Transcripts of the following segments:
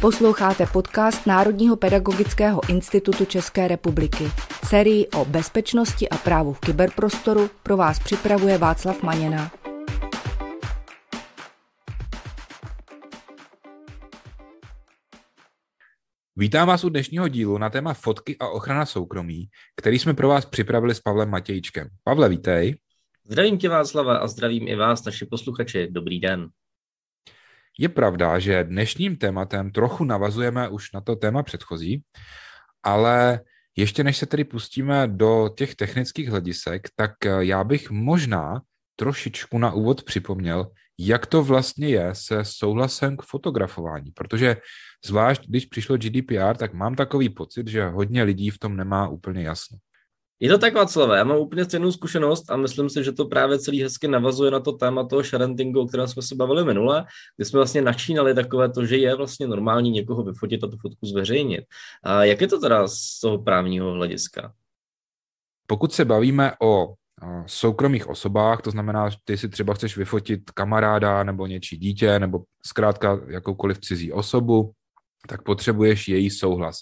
Posloucháte podcast Národního pedagogického institutu České republiky. Serii o bezpečnosti a právu v kyberprostoru pro vás připravuje Václav Maněna. Vítám vás u dnešního dílu na téma fotky a ochrana soukromí, který jsme pro vás připravili s Pavlem Matějčkem. Pavle, vítej. Zdravím tě Václava a zdravím i vás, naši posluchači. Dobrý den. Je pravda, že dnešním tématem trochu navazujeme už na to téma předchozí, ale ještě než se tedy pustíme do těch technických hledisek, tak eh, já bych možná trošičku na úvod připomněl, jak to vlastně je se souhlasem k fotografování, protože zvlášť když přišlo GDPR, tak mám takový pocit, že hodně lidí v tom nemá úplně jasno. Je to tak, Václav, já mám úplně stejnou zkušenost a myslím si, že to právě celý hezky navazuje na to téma toho sharentingu, o kterém jsme se bavili minule, kdy jsme vlastně načínali takové to, že je vlastně normální někoho vyfotit a tu fotku zveřejnit. A jak je to teda z toho právního hlediska? Pokud se bavíme o soukromých osobách, to znamená, ty si třeba chceš vyfotit kamaráda nebo něčí dítě nebo zkrátka jakoukoliv cizí osobu, tak potřebuješ její souhlas.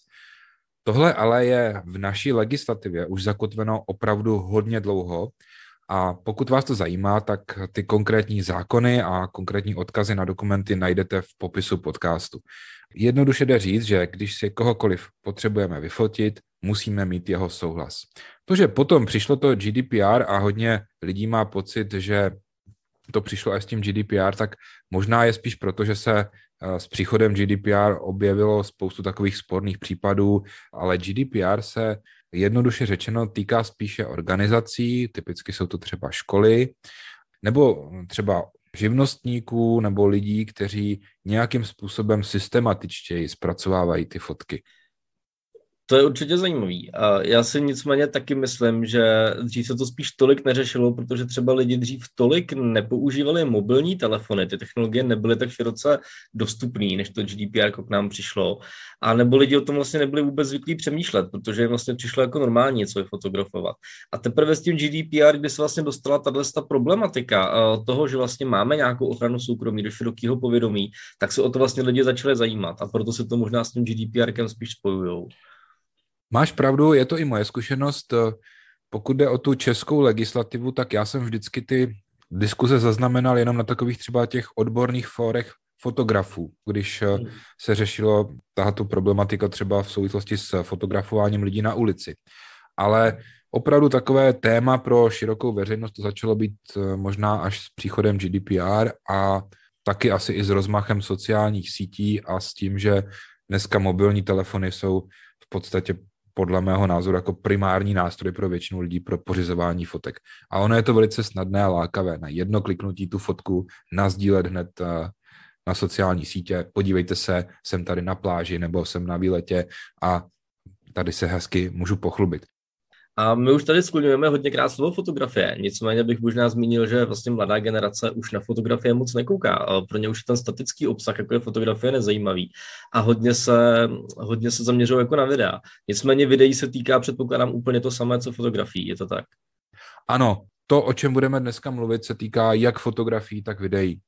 Tohle ale je v naší legislativě už zakotveno opravdu hodně dlouho a pokud vás to zajímá, tak ty konkrétní zákony a konkrétní odkazy na dokumenty najdete v popisu podcastu. Jednoduše jde říct, že když si kohokoliv potřebujeme vyfotit, musíme mít jeho souhlas. To, že potom přišlo to GDPR a hodně lidí má pocit, že to přišlo až s tím GDPR, tak možná je spíš proto, že se s příchodem GDPR objevilo spoustu takových sporných případů, ale GDPR se jednoduše řečeno týká spíše organizací, typicky jsou to třeba školy, nebo třeba živnostníků nebo lidí, kteří nějakým způsobem systematičtěji zpracovávají ty fotky. To je určitě zajímavý. A já si nicméně taky myslím, že dřív se to spíš tolik neřešilo, protože třeba lidi dřív tolik nepoužívali mobilní telefony, ty technologie nebyly tak široce dostupné, než to GDPR k nám přišlo. A nebo lidi o tom vlastně nebyli vůbec zvyklí přemýšlet, protože jim vlastně přišlo jako normální něco fotografovat. A teprve s tím GDPR, kdy se vlastně dostala tahle problematika eh, toho, že vlastně máme nějakou ochranu soukromí do širokého povědomí, tak se o to vlastně lidi začali zajímat. A proto se to možná s tím GDPR spíš spojují. Máš pravdu, je to i moje zkušenost. Eh, pokud jde o tu českou legislativu, tak já jsem vždycky ty diskuze zaznamenal jenom na takových třeba těch odborných fórech fotografů, když eh, hmm. se řešilo tato problematika třeba v souvislosti s fotografováním lidí na ulici. Ale opravdu takové téma pro širokou veřejnost to začalo být eh, možná až s příchodem GDPR a taky asi i s rozmachem sociálních sítí a s tím, že dneska mobilní telefony jsou v podstatě podle mého názoru jako primární nástroj pro většinu lidí pro pořizování fotek. A ono je to velice snadné a lákavé. Na jedno kliknutí tu fotku nazdílet hned eh, na sociální sítě, podívejte se, jsem tady na pláži nebo jsem na výletě a tady se hezky můžu pochlubit. A my už tady skloňujeme hodněkrát slovo fotografie, nicméně bych možná zmínil, že vlastně mladá generace už na fotografie moc nekouká. Pro ně už je ten statický obsah, jako je fotografie, nezajímavý. A hodně se, hodně se zaměřují jako na videa. Nicméně videí se týká, předpokládám, úplně to samé, co fotografií. Je to tak? Ano, to, o čem budeme dneska mluvit, se týká jak fotografií, tak videí.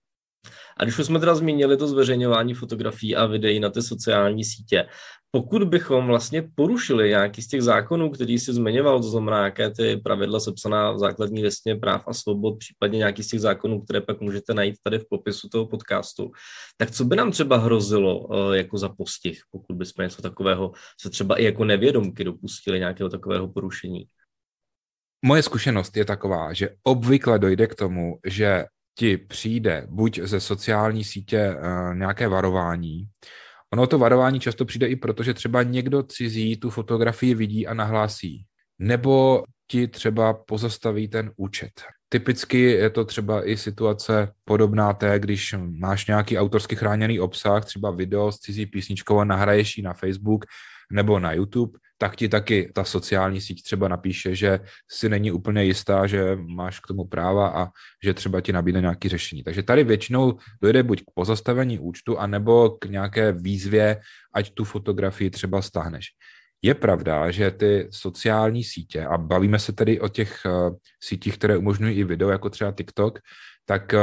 A když už jsme teda zmínili to zveřejňování fotografií a videí na ty sociální sítě, pokud bychom vlastně porušili nějaký z těch zákonů, který si zmiňoval, to znamená nějaké ty pravidla sepsaná v základní listině práv a svobod, případně nějaký z těch zákonů, které pak můžete najít tady v popisu toho podcastu, tak co by nám třeba hrozilo eh, jako za postih, pokud bychom něco takového se třeba i jako nevědomky dopustili nějakého takového porušení? Moje zkušenost je taková, že obvykle dojde k tomu, že ti přijde buď ze sociální sítě eh, nějaké varování, Ono to varování často přijde i proto, že třeba někdo cizí tu fotografii vidí a nahlásí. Nebo ti třeba pozastaví ten účet. Typicky je to třeba i situace podobná té, když máš nějaký autorsky chráněný obsah, třeba video s cizí písničkou a nahraješ ji na Facebook nebo na YouTube, tak ti taky ta sociální síť třeba napíše, že si není úplně jistá, že máš k tomu práva a že třeba ti nabídne nějaké řešení. Takže tady většinou dojde buď k pozastavení účtu, anebo k nějaké výzvě, ať tu fotografii třeba stáhneš. Je pravda, že ty sociální sítě, a bavíme se tedy o těch eh, sítích, které umožňují i video, jako třeba TikTok, tak eh,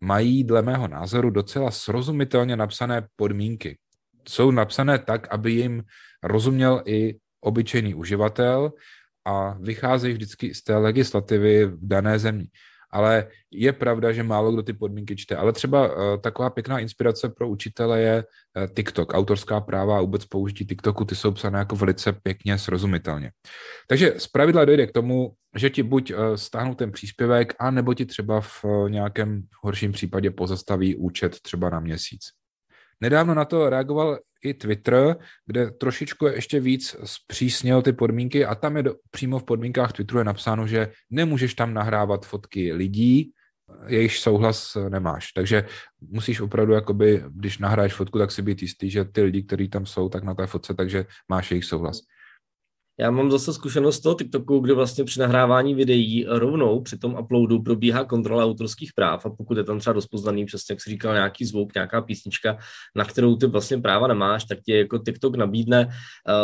mají dle mého názoru docela srozumitelně napsané podmínky. Jsou napsané tak, aby jim rozuměl i obyčejný uživatel a vycházejí vždycky z té legislativy v dané zemi. Ale je pravda, že málo kdo ty podmínky čte. Ale třeba eh, taková pěkná inspirace pro učitele je eh, TikTok, autorská práva a vůbec použití TikToku, ty jsou psané jako velice pěkně srozumitelně. Takže pravidla dojde k tomu, že ti buď eh, stáhnou ten příspěvek, a nebo ti třeba v nějakém horším případě pozastaví účet třeba na měsíc. Nedávno na to reagoval i Twitter, kde trošičku ještě víc zpřísnil ty podmínky a tam je do, přímo v podmínkách Twitteru je napsáno, že nemůžeš tam nahrávat fotky lidí, jejich souhlas nemáš. Takže musíš opravdu, jakoby, když nahráš fotku, tak si být jistý, že ty lidi, kteří tam jsou, tak na té fotce, takže máš jejich souhlas. Já mám zase zkušenost z toho TikToku, kde vlastně při nahrávání videí rovnou při tom uploadu probíhá kontrola autorských práv a pokud je tam třeba rozpoznaný, přesně jak jsi říkal, nějaký zvuk, nějaká písnička, na kterou ty vlastně práva nemáš, tak ti jako TikTok nabídne,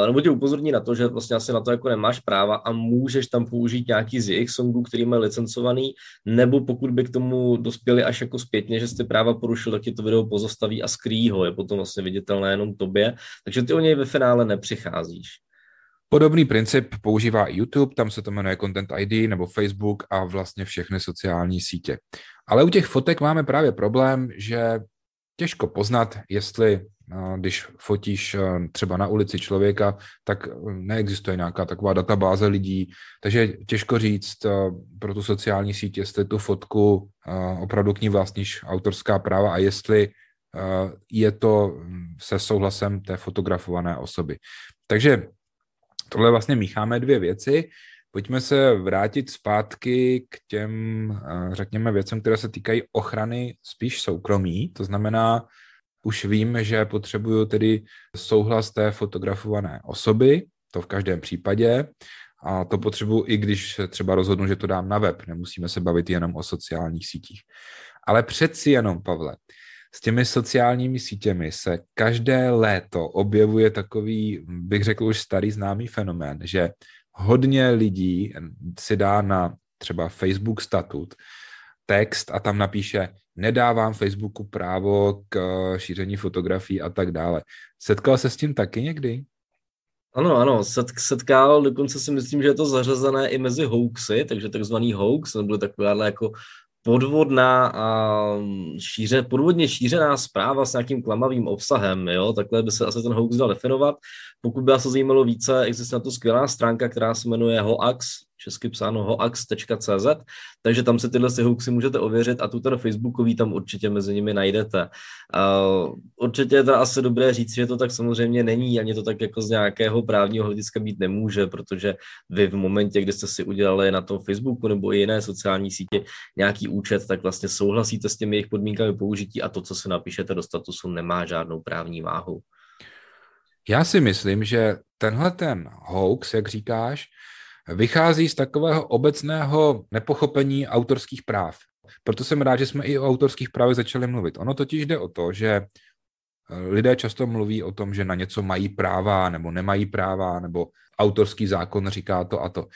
eh, nebo tě upozorní na to, že vlastně asi na to jako nemáš práva a můžeš tam použít nějaký z jejich songů, který má licencovaný, nebo pokud by k tomu dospěli až jako zpětně, že jste práva porušil, tak ti to video pozastaví a skrýho, je potom vlastně viditelné jenom tobě, takže ty o něj ve finále nepřicházíš. Podobný princip používá i YouTube, tam se to jmenuje Content ID nebo Facebook a vlastně všechny sociální sítě. Ale u těch fotek máme právě problém, že těžko poznat, jestli eh, když fotíš eh, třeba na ulici člověka, tak eh, neexistuje nějaká taková databáze lidí, takže těžko říct pro tu sociální síť, jestli tu fotku opravdu k ní vlastníš autorská práva a jestli je to mm, se souhlasem té fotografované osoby. Takže tohle vlastně mícháme dvě věci. Pojďme se vrátit zpátky k těm, eh, řekněme, věcem, které se týkají ochrany spíš soukromí. To znamená, už vím, že potřebuju tedy souhlas té fotografované osoby, to v každém případě, a to potřebuji, i když třeba rozhodnu, že to dám na web. Nemusíme se bavit jenom o sociálních sítích. Ale přeci jenom, Pavle, s těmi sociálními sítěmi se každé léto objevuje takový, bych řekl už starý známý fenomén, že hodně lidí si dá na třeba Facebook statut text a tam napíše nedávám Facebooku právo k eh, šíření fotografií a tak dále. Setkal se s tím taky někdy? Ano, ano, setkal, dokonce si myslím, že je to zařazené i mezi hoaxy, takže takzvaný hoax, nebo takováhle jako podvodná a mm, šíře, podvodně šířená zpráva s nějakým klamavým obsahem, jo? takhle by se asi ten hoax dal definovat. Pokud by vás to zajímalo více, existuje na to skvělá stránka, která se jmenuje Hoax, česky psáno hoax.cz, takže tam se tyhle si hoaxy můžete ověřit a tu teda facebookový tam určitě mezi nimi najdete. určitě je to asi dobré říct, že to tak samozřejmě není, ani to tak jako z nějakého právního hlediska být nemůže, protože vy v momentě, kdy jste si udělali na tom Facebooku nebo i jiné sociální sítě nějaký účet, tak vlastně souhlasíte s těmi jejich podmínkami použití a to, co si napíšete do statusu, nemá žádnou právní váhu. Já si myslím, že tenhle ten hoax, jak říkáš, vychází z takového obecného nepochopení autorských práv. Proto jsem rád, že jsme i o autorských právech začali mluvit. Ono totiž jde o to, že eh, lidé často mluví o tom, že na něco mají práva nebo nemají práva, nebo autorský zákon říká to a to.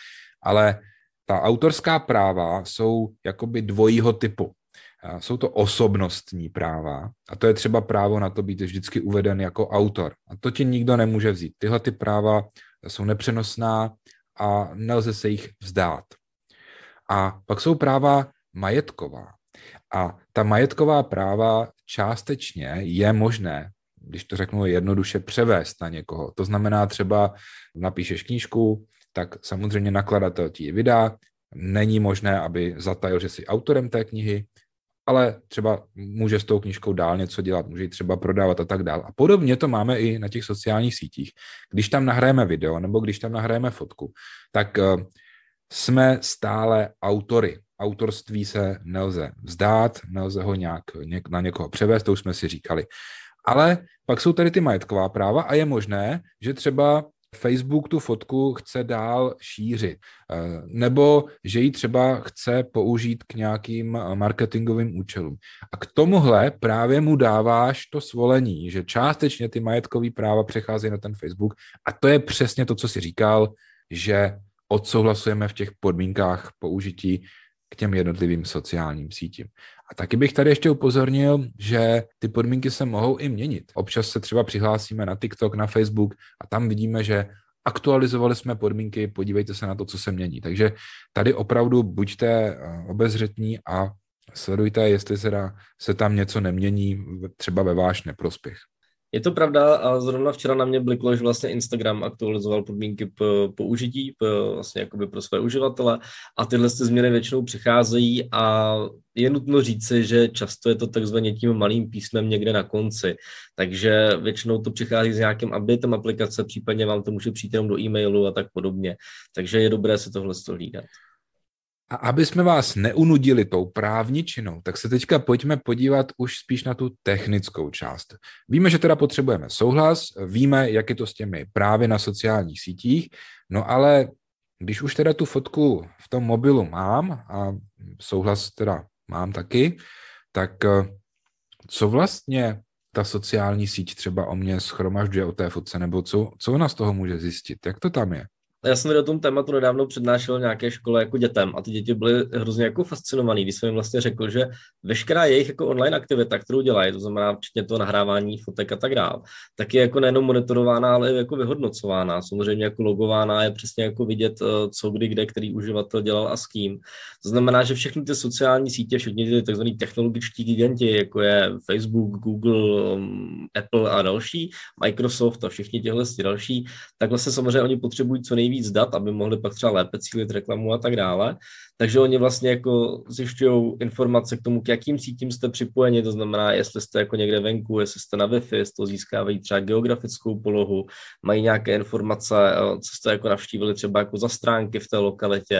Ale ta autorská práva jsou jakoby dvojího typu. Jsou to osobnostní práva a to je třeba právo na to být vždycky uveden jako autor. A to ti nikdo nemůže vzít. Tyhle ty práva jsou nepřenosná a nelze se jich vzdát. A pak jsou práva majetková. A ta majetková práva částečně je možné, když to řeknu jednoduše, převést na někoho. To znamená třeba napíšeš knížku, tak samozřejmě nakladatel ti ji vydá, není možné, aby zatajil, že jsi autorem té knihy, ale třeba může s tou knižkou dál něco dělat, může ji třeba prodávat a tak dál. A podobně to máme i na těch sociálních sítích. Když tam nahrajeme video nebo když tam nahrajeme fotku, tak eh, jsme stále autory. Autorství se nelze vzdát, nelze ho nějak na někoho převést, to už jsme si říkali. Ale pak jsou tady ty majetková práva a je možné, že třeba Facebook tu fotku chce dál šířit, eh, nebo že ji třeba chce použít k nějakým eh, marketingovým účelům. A k tomuhle právě mu dáváš to svolení, že částečně ty majetkové práva přecházejí na ten Facebook a to je přesně to, co si říkal, že odsouhlasujeme v těch podmínkách použití k těm jednotlivým sociálním sítím. A taky bych tady ještě upozornil, že ty podmínky se mohou i měnit. Občas se třeba přihlásíme na TikTok, na Facebook a tam vidíme, že aktualizovali jsme podmínky, podívejte se na to, co se mění. Takže tady opravdu buďte eh, obezřetní a sledujte, jestli se, se tam něco nemění, třeba ve váš neprospěch. Je to pravda a zrovna včera na mě bliklo, že vlastně Instagram aktualizoval podmínky po použití po, vlastně jakoby pro své uživatele a tyhle ty změny většinou přicházejí a je nutno říci, že často je to takzvaně tím malým písmem někde na konci. Takže většinou to přichází s nějakým updatem aplikace, případně vám to může přijít jenom do e-mailu a tak podobně. Takže je dobré se tohle hlídat. A aby jsme vás neunudili tou právničinou, tak se teďka pojďme podívat už spíš na tu technickou část. Víme, že teda potřebujeme souhlas, víme, jak je to s těmi právy na sociálních sítích, no ale když už teda tu fotku v tom mobilu mám a souhlas teda mám taky, tak eh, co vlastně ta sociální síť třeba o mě schromažďuje o té fotce, nebo co, co ona z toho může zjistit, jak to tam je? já jsem o tom tématu nedávno přednášel nějaké škole jako dětem a ty děti byly hrozně jako fascinovaný, když jsem jim vlastně řekl, že veškerá jejich jako online aktivita, kterou dělají, to znamená včetně to nahrávání fotek a tak dále, tak je jako nejenom monitorována, ale i jako vyhodnocována. Samozřejmě jako logována je přesně jako vidět, eh, co kdy, kde, který uživatel dělal a s kým. To znamená, že všechny ty sociální sítě, všechny ty tzv. technologičtí giganti, jako je Facebook, Google, mm, Apple a další, Microsoft a všichni těhle další, tak vlastně samozřejmě oni potřebují co nejvíce víc dat, aby mohli pak třeba lépe cílit reklamu a tak dále. Takže oni vlastně jako zjišťují informace k tomu, k jakým sítím jste připojeni, to znamená, jestli jste jako někde venku, jestli jste na Wi-Fi, jestli to získávají třeba geografickou polohu, mají nějaké informace, eh, co jste jako navštívili třeba jako za stránky v té lokalitě,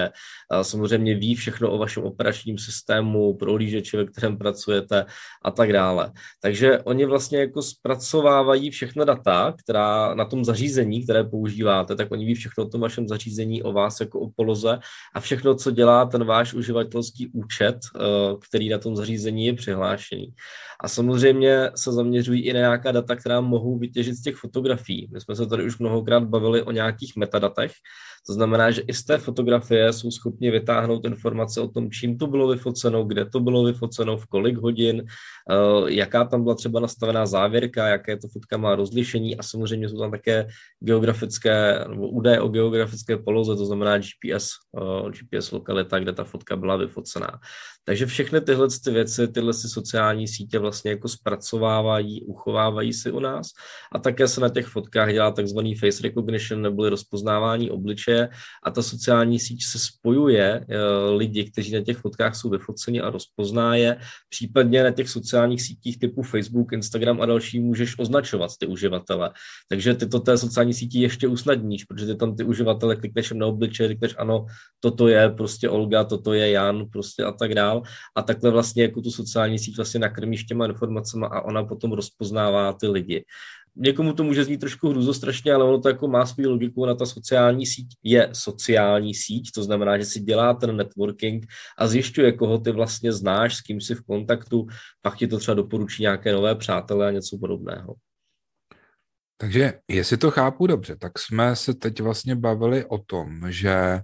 eh, samozřejmě ví všechno o vašem operačním systému, prohlížeči, ve kterém pracujete a tak dále. Takže oni vlastně jako zpracovávají všechna data, která na tom zařízení, které používáte, tak oni ví všechno o tom vašem zařízení, o vás jako o poloze a všechno, co dělá ten váš uživatelský účet, eh, který na tom zařízení je přihlášený. A samozřejmě se zaměřují i na nějaká data, která mohou vytěžit z těch fotografií. My jsme se tady už mnohokrát bavili o nějakých metadatech, to znamená, že i z té fotografie jsou schopni vytáhnout informace o tom, čím to bylo vyfoceno, kde to bylo vyfoceno, v kolik hodin, eh, jaká tam byla třeba nastavená závěrka, jaké to fotka má rozlišení a samozřejmě jsou tam také geografické nebo údaje o geografické poloze, to znamená GPS, eh, GPS lokality data, kde ta fotka byla vyfocená. Takže všechny tyhle ty věci, tyhle ty sociální sítě vlastně jako zpracovávají, uchovávají si u nás a také se na těch fotkách dělá takzvaný face recognition neboli rozpoznávání obličeje a ta sociální síť se spojuje eh, lidi, kteří na těch fotkách jsou vyfoceni a rozpozná je, případně na těch sociálních sítích typu Facebook, Instagram a další můžeš označovat ty uživatele. Takže ty to té sociální sítí ještě usnadníš, protože ty tam ty uživatele klikneš na obličeje, řekneš ano, toto je prostě Ola Olga, toto je Jan prostě a tak dál. A takhle vlastně jako tu sociální síť vlastně nakrmíš těma informacemi a ona potom rozpoznává ty lidi. Někomu to může znít trošku hrůzostrašně, ale ono to jako má svou logiku. Na ta sociální síť je sociální síť, to znamená, že si dělá ten networking a zjišťuje, koho ty vlastně znáš, s kým jsi v kontaktu, pak ti to třeba doporučí nějaké nové přátelé a něco podobného. Takže jestli to chápu dobře, tak jsme se teď vlastně bavili o tom, že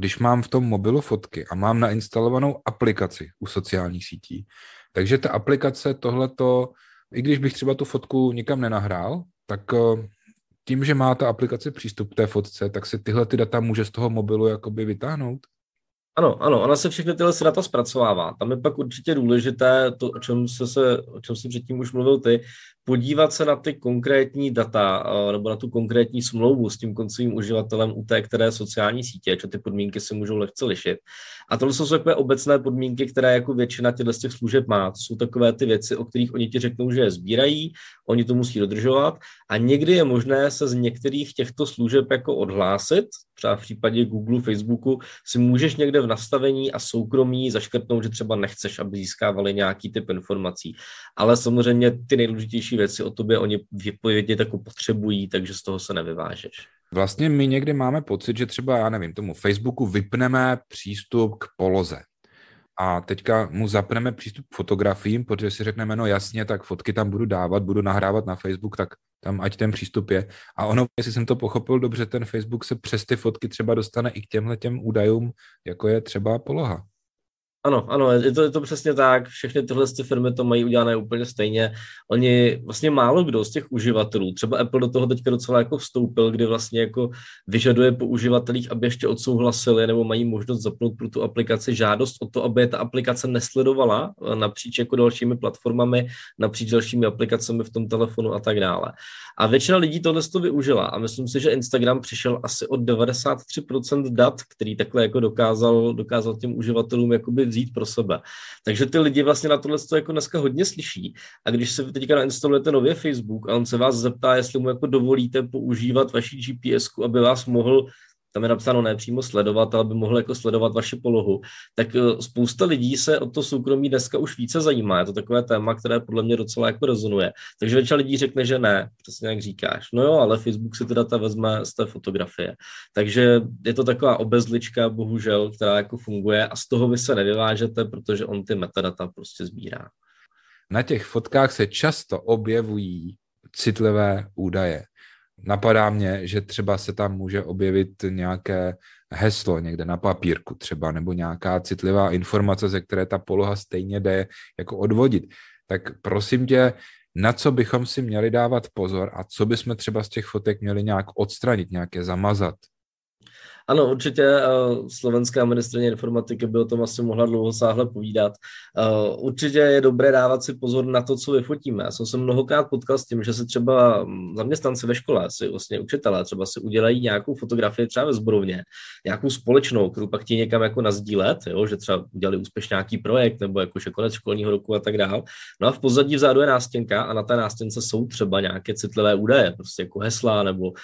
když mám v tom mobilu fotky a mám nainstalovanou aplikaci u sociálních sítí, takže ta aplikace tohleto, i když bych třeba tu fotku nikam nenahrál, tak eh, tím, že má ta aplikace přístup k té fotce, tak si tyhle ty data může z toho mobilu jakoby vytáhnout? Ano, ano, ona se všechny tyhle data zpracovává. Tam je pak určitě důležité to, o čem, se, se, o čem si předtím už mluvil ty, podívat se na ty konkrétní data eh, nebo na tu konkrétní smlouvu s tím koncovým uživatelem u té které sociální sítě, že ty podmínky se můžou lehce lišit. A tohle jsou takové obecné podmínky, které jako většina těchto těch služeb má. To jsou takové ty věci, o kterých oni ti řeknou, že je sbírají, oni to musí dodržovat a někdy je možné se z některých těchto služeb jako odhlásit, třeba v případě Google, Facebooku, si můžeš někde v nastavení a soukromí zaškrtnout, že třeba nechceš, aby získávali nějaký typ informací. Ale samozřejmě ty nejdůležitější věci o tobě oni vypovědně takovou potřebují, takže z toho se nevyvážeš. Vlastně my někdy máme pocit, že třeba, já nevím, tomu Facebooku vypneme přístup k poloze. A teďka mu zapneme přístup k fotografiím, protože si řekneme, no jasně, tak fotky tam budu dávat, budu nahrávat na Facebook, tak tam ať ten přístup je. A ono, jestli jsem to pochopil dobře, ten Facebook se přes ty fotky třeba dostane i k těmhle těm údajům, jako je třeba poloha. Ano, ano, je to, je to přesně tak. Všechny tyhle ty firmy to mají udělané úplně stejně. Oni vlastně málo kdo z těch uživatelů, třeba Apple do toho teďka docela jako vstoupil, kdy vlastně jako vyžaduje po uživatelích, aby ještě odsouhlasili nebo mají možnost zapnout pro tu aplikaci žádost o to, aby je ta aplikace nesledovala eh, napříč jako dalšími platformami, napříč dalšími aplikacemi v tom telefonu a tak dále. A většina lidí tohle to využila a myslím si, že Instagram přišel asi o 93% dat, který takhle jako dokázal, dokázal těm uživatelům jakoby vzít pro sebe. Takže ty lidi vlastně na tohle to jako dneska hodně slyší. A když se teďka nainstalujete nově Facebook a on se vás zeptá, jestli mu jako dovolíte používat vaši GPS, aby vás mohl tam je napsáno ne přímo sledovat, ale by mohl jako sledovat vaši polohu, tak eh, spousta lidí se o to soukromí dneska už více zajímá. Je to takové téma, které podle mě docela jako rezonuje. Takže většina lidí řekne, že ne, přesně jak říkáš. No jo, ale Facebook si ty data vezme z té fotografie. Takže je to taková obezlička, bohužel, která jako funguje a z toho vy se nevyvážete, protože on ty metadata prostě sbírá. Na těch fotkách se často objevují citlivé údaje napadá mě, že třeba se tam může objevit nějaké heslo někde na papírku třeba, nebo nějaká citlivá informace, ze které ta poloha stejně jde jako odvodit. Tak prosím tě, na co bychom si měli dávat pozor a co bychom třeba z těch fotek měli nějak odstranit, nějaké zamazat? Ano, určitě eh, slovenská ministrině informatiky by o tom asi mohla dlouho sáhle povídat. Eh, určitě je dobré dávat si pozor na to, co vyfotíme. Já jsem se mnohokrát potkal s tím, že se třeba mm, zaměstnanci ve škole, si vlastně učitelé třeba si udělají nějakou fotografii třeba ve zborovně, nějakou společnou, kterou pak ti někam jako nazdílet, jo, že třeba udělali úspěšně nějaký projekt nebo jakože konec školního roku a tak dále. No a v pozadí vzadu je nástěnka a na té nástěnce jsou třeba nějaké citlivé údaje, prostě jako hesla nebo uh,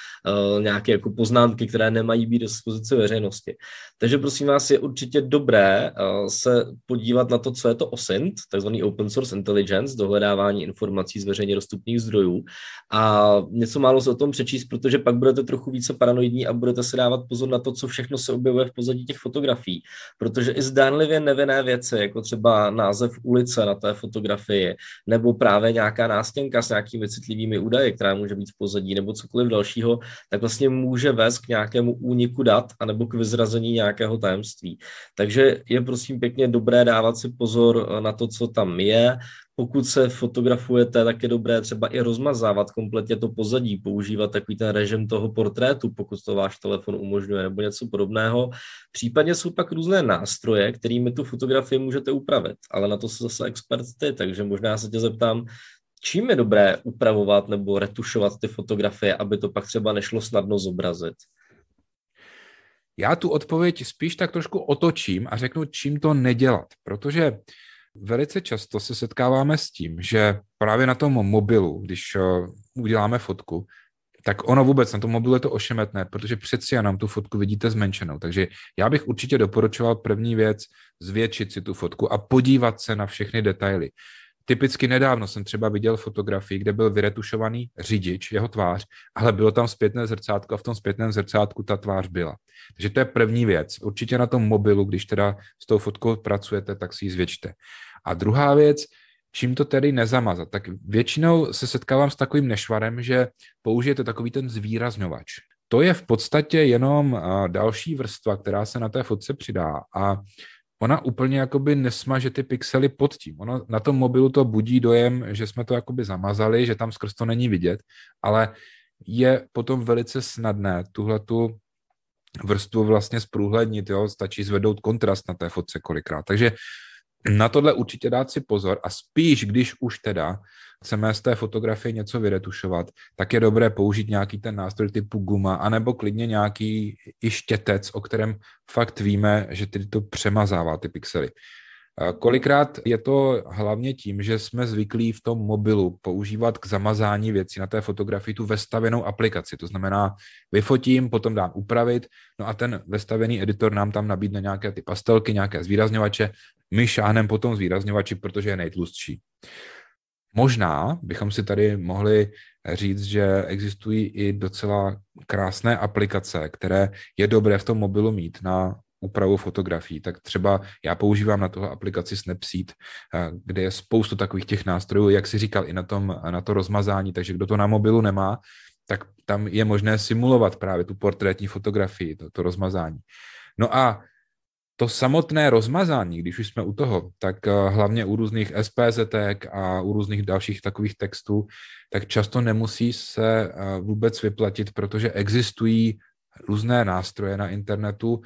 nějaké jako poznámky, které nemají být dispozici veřejnosti. Takže prosím vás, je určitě dobré eh, se podívat na to, co je to OSINT, takzvaný Open Source Intelligence, dohledávání informací z veřejně dostupných zdrojů a něco málo se o tom přečíst, protože pak budete trochu více paranoidní a budete se dávat pozor na to, co všechno se objevuje v pozadí těch fotografií, protože i zdánlivě nevinné věci, jako třeba název ulice na té fotografii, nebo právě nějaká nástěnka s nějakými citlivými údaji, která může být v pozadí, nebo cokoliv dalšího, tak vlastně může vést k nějakému úniku dat dat, anebo k vyzrazení nějakého tajemství. Takže je prosím pěkně dobré dávat si pozor eh, na to, co tam je. Pokud se fotografujete, tak je dobré třeba i rozmazávat kompletně to pozadí, používat takový ten režim toho portrétu, pokud to váš telefon umožňuje, nebo něco podobného. Případně jsou pak různé nástroje, kterými tu fotografii můžete upravit, ale na to se zase expert ty, takže možná se tě zeptám, čím je dobré upravovat nebo retušovat ty fotografie, aby to pak třeba nešlo snadno zobrazit? Já tu odpověď spíš tak trošku otočím a řeknu, čím to nedělat, protože velice často se setkáváme s tím, že právě na tom mobilu, když eh, uděláme fotku, tak ono vůbec na tom mobilu je to ošemetné, protože přeci jenom tu fotku vidíte zmenšenou. Takže já bych určitě doporučoval první věc zvětšit si tu fotku a podívat se na všechny detaily. Typicky nedávno jsem třeba viděl fotografii, kde byl vyretušovaný řidič, jeho tvář, ale bylo tam zpětné zrcátko a v tom zpětném zrcátku ta tvář byla. Takže to je první věc. Určitě na tom mobilu, když teda s tou fotkou pracujete, tak si ji zvětšte. A druhá věc, čím to tedy nezamazat? Tak většinou se setkávám s takovým nešvarem, že použijete takový ten zvýrazňovač. To je v podstatě jenom další vrstva, která se na té fotce přidá. A ona úplně jakoby nesmaže ty pixely pod tím. Ono na tom mobilu to budí dojem, že jsme to jakoby zamazali, že tam skrz to není vidět, ale je potom velice snadné tuhle tu vrstvu vlastně zprůhlednit, jo? stačí zvednout kontrast na té fotce kolikrát. Takže na tohle určitě dát si pozor a spíš, když už teda chceme z té fotografie něco vyretušovat, tak je dobré použít nějaký ten nástroj typu guma, anebo klidně nějaký i štětec, o kterém fakt víme, že tedy to přemazává ty pixely. Kolikrát je to hlavně tím, že jsme zvyklí v tom mobilu používat k zamazání věcí na té fotografii tu vestavenou aplikaci. To znamená, vyfotím, potom dám upravit, no a ten vestavený editor nám tam nabídne nějaké ty pastelky, nějaké zvýrazňovače. My šáhneme potom zvýrazňovači, protože je nejtlustší. Možná bychom si tady mohli říct, že existují i docela krásné aplikace, které je dobré v tom mobilu mít na úpravu fotografií, tak třeba já používám na toho aplikaci Snapseed, eh, kde je spoustu takových těch nástrojů, jak si říkal, i na, tom, na to rozmazání, takže kdo to na mobilu nemá, tak tam je možné simulovat právě tu portrétní fotografii, to, to rozmazání. No a to samotné rozmazání, když už jsme u toho, tak eh, hlavně u různých SPZ a u různých dalších takových textů, tak často nemusí se eh, vůbec vyplatit, protože existují různé nástroje na internetu,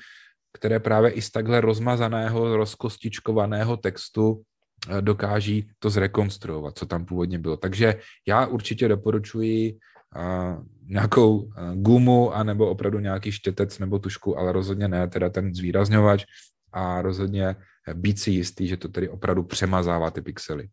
které právě i z takhle rozmazaného, rozkostičkovaného textu eh, dokáží to zrekonstruovat, co tam původně bylo. Takže já určitě doporučuji eh, nějakou eh, gumu a nebo opravdu nějaký štětec nebo tušku, ale rozhodně ne teda ten zvýrazňovač a rozhodně být si jistý, že to tedy opravdu přemazává ty pixely.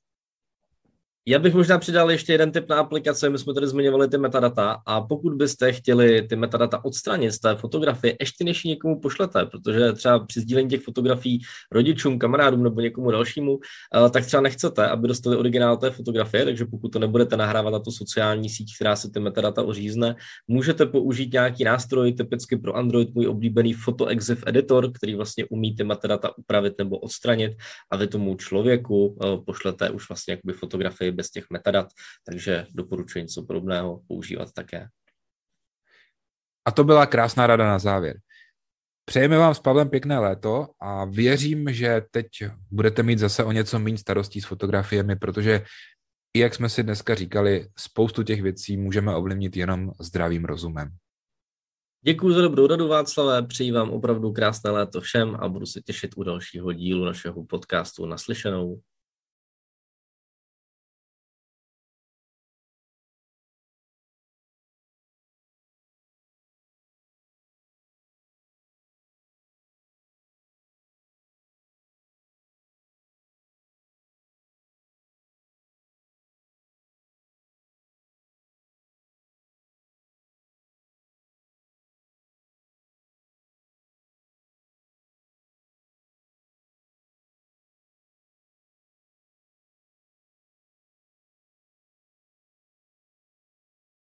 Já bych možná přidal ještě jeden typ na aplikace, my jsme tady zmiňovali ty metadata a pokud byste chtěli ty metadata odstranit z té fotografie, ještě než ji někomu pošlete, protože třeba při sdílení těch fotografií rodičům, kamarádům nebo někomu dalšímu, eh, tak třeba nechcete, aby dostali originál té fotografie, takže pokud to nebudete nahrávat na tu sociální síť, která si ty metadata ořízne, můžete použít nějaký nástroj, typicky pro Android můj oblíbený PhotoExif Editor, který vlastně umí ty metadata upravit nebo odstranit a vy tomu člověku eh, pošlete už vlastně jakoby fotografii bez těch metadat, takže doporučuji něco podobného používat také. A to byla krásná rada na závěr. Přejeme vám s Pavlem pěkné léto a věřím, že teď budete mít zase o něco méně starostí s fotografiemi, protože i jak jsme si dneska říkali, spoustu těch věcí můžeme ovlivnit jenom zdravým rozumem. Děkuji za dobrou radu Václavé, přeji vám opravdu krásné léto všem a budu se těšit u dalšího dílu našeho podcastu Naslyšenou.